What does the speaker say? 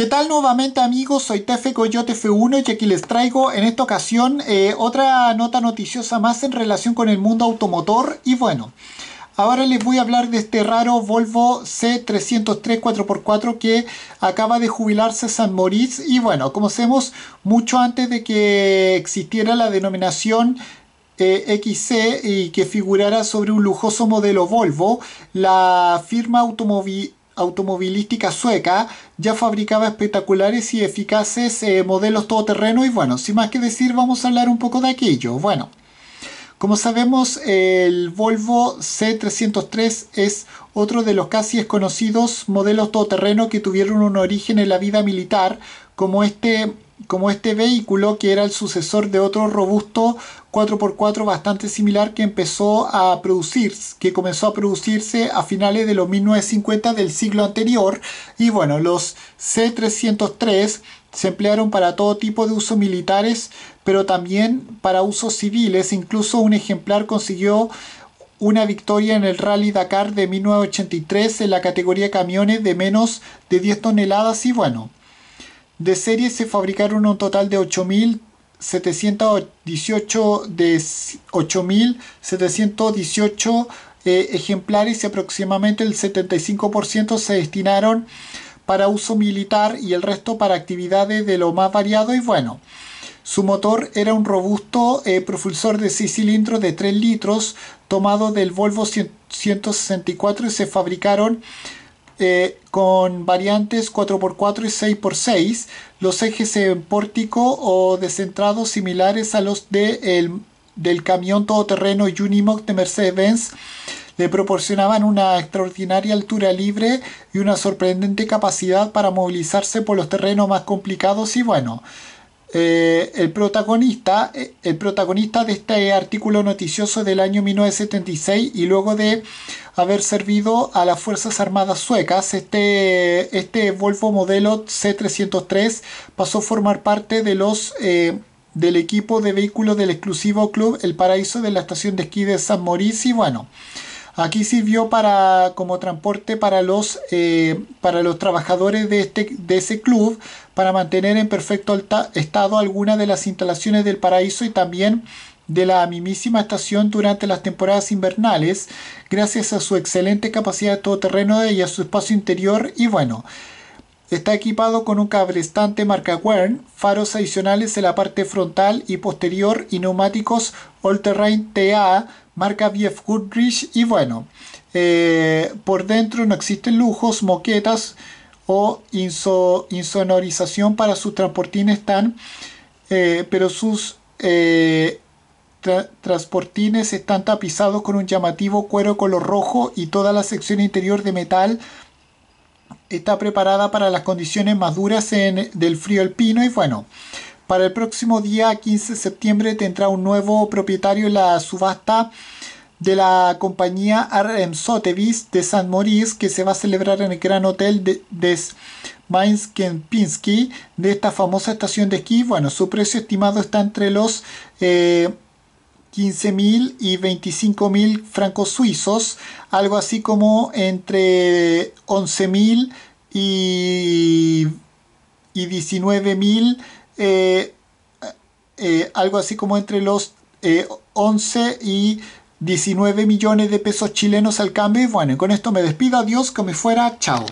¿Qué tal nuevamente amigos? Soy Tefe Coyote F1 y aquí les traigo en esta ocasión eh, otra nota noticiosa más en relación con el mundo automotor y bueno, ahora les voy a hablar de este raro Volvo C303 4x4 que acaba de jubilarse San Moritz y bueno, como sabemos, mucho antes de que existiera la denominación eh, XC y que figurara sobre un lujoso modelo Volvo, la firma automovilística automovilística sueca ya fabricaba espectaculares y eficaces eh, modelos todoterreno y bueno, sin más que decir vamos a hablar un poco de aquello. Bueno, como sabemos el Volvo C303 es otro de los casi desconocidos modelos todoterreno que tuvieron un origen en la vida militar como este como este vehículo que era el sucesor de otro robusto 4x4 bastante similar que empezó a que comenzó a producirse a finales de los 1950 del siglo anterior. Y bueno, los C303 se emplearon para todo tipo de usos militares, pero también para usos civiles. Incluso un ejemplar consiguió una victoria en el Rally Dakar de 1983 en la categoría camiones de menos de 10 toneladas y bueno, de serie se fabricaron un total de 8.718 de 8.718 eh, ejemplares y aproximadamente el 75% se destinaron para uso militar y el resto para actividades de lo más variado y bueno. Su motor era un robusto eh, propulsor de 6 cilindros de 3 litros tomado del Volvo 164 y se fabricaron este, con variantes 4x4 y 6x6, los ejes en pórtico o descentrados similares a los del camión todoterreno Unimog de Mercedes-Benz le proporcionaban una extraordinaria altura libre y una sorprendente capacidad para movilizarse por los terrenos más complicados y bueno, eh, el, protagonista, eh, el protagonista de este artículo noticioso del año 1976 y luego de haber servido a las Fuerzas Armadas suecas, este, este Volvo modelo C303 pasó a formar parte de los, eh, del equipo de vehículos del exclusivo club El Paraíso de la estación de esquí de San Mauricio y bueno. Aquí sirvió para, como transporte para los, eh, para los trabajadores de, este, de ese club, para mantener en perfecto estado algunas de las instalaciones del paraíso y también de la mismísima estación durante las temporadas invernales, gracias a su excelente capacidad de todoterreno y a su espacio interior. Y bueno, Está equipado con un cabrestante marca Wern, faros adicionales en la parte frontal y posterior y neumáticos all-terrain TA marca BF Goodrich y bueno, eh, por dentro no existen lujos, moquetas o insonorización para sus transportines tan, eh, pero sus eh, transportines están tapizados con un llamativo cuero color rojo y toda la sección interior de metal está preparada para las condiciones más duras en, del frío alpino y bueno, para el próximo día 15 de septiembre tendrá un nuevo propietario la subasta de la compañía RM de San Maurice que se va a celebrar en el Gran Hotel de, Mainz Kempinski de esta famosa estación de esquí. Bueno, su precio estimado está entre los eh, 15.000 y 25.000 francos suizos, algo así como entre 11.000 y, y 19.000, eh, eh, algo así como entre los 11 eh, y 19 millones de pesos chilenos al cambio. bueno, con esto me despido, adiós, que me fuera, chao.